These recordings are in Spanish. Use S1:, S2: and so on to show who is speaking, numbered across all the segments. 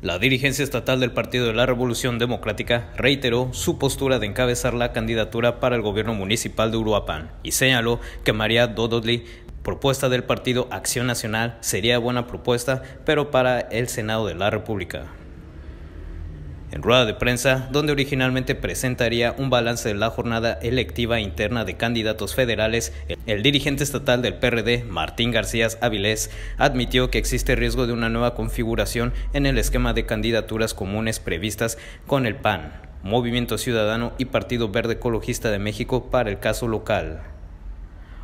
S1: La dirigencia estatal del Partido de la Revolución Democrática reiteró su postura de encabezar la candidatura para el gobierno municipal de Uruapan y señaló que María Dododly, propuesta del partido Acción Nacional, sería buena propuesta, pero para el Senado de la República en rueda de prensa, donde originalmente presentaría un balance de la jornada electiva interna de candidatos federales, el dirigente estatal del PRD, Martín García Avilés, admitió que existe riesgo de una nueva configuración en el esquema de candidaturas comunes previstas con el PAN, Movimiento Ciudadano y Partido Verde Ecologista de México para el caso local.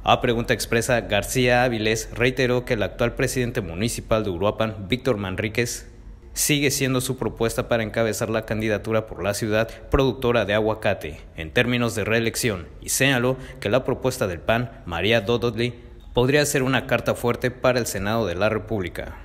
S1: A pregunta expresa, García Avilés reiteró que el actual presidente municipal de Uruapan, Víctor Manríquez, sigue siendo su propuesta para encabezar la candidatura por la ciudad productora de aguacate en términos de reelección y señaló que la propuesta del PAN, María Dododley, podría ser una carta fuerte para el Senado de la República.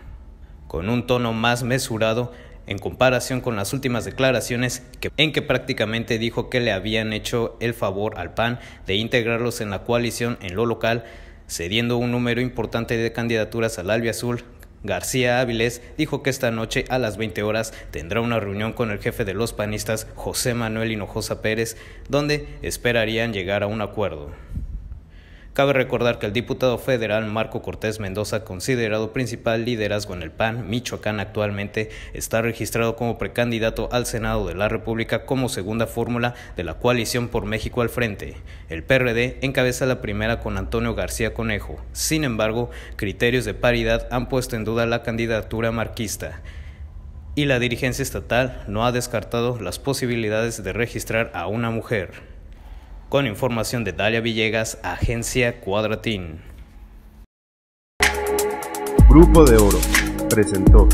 S1: Con un tono más mesurado, en comparación con las últimas declaraciones en que prácticamente dijo que le habían hecho el favor al PAN de integrarlos en la coalición en lo local, cediendo un número importante de candidaturas al Albia Azul García Áviles dijo que esta noche a las 20 horas tendrá una reunión con el jefe de los panistas José Manuel Hinojosa Pérez, donde esperarían llegar a un acuerdo. Cabe recordar que el diputado federal Marco Cortés Mendoza, considerado principal liderazgo en el PAN, Michoacán actualmente, está registrado como precandidato al Senado de la República como segunda fórmula de la coalición por México al frente. El PRD encabeza la primera con Antonio García Conejo. Sin embargo, criterios de paridad han puesto en duda la candidatura marquista y la dirigencia estatal no ha descartado las posibilidades de registrar a una mujer con información de Dalia Villegas, Agencia Cuadratín.
S2: Grupo de Oro presentó.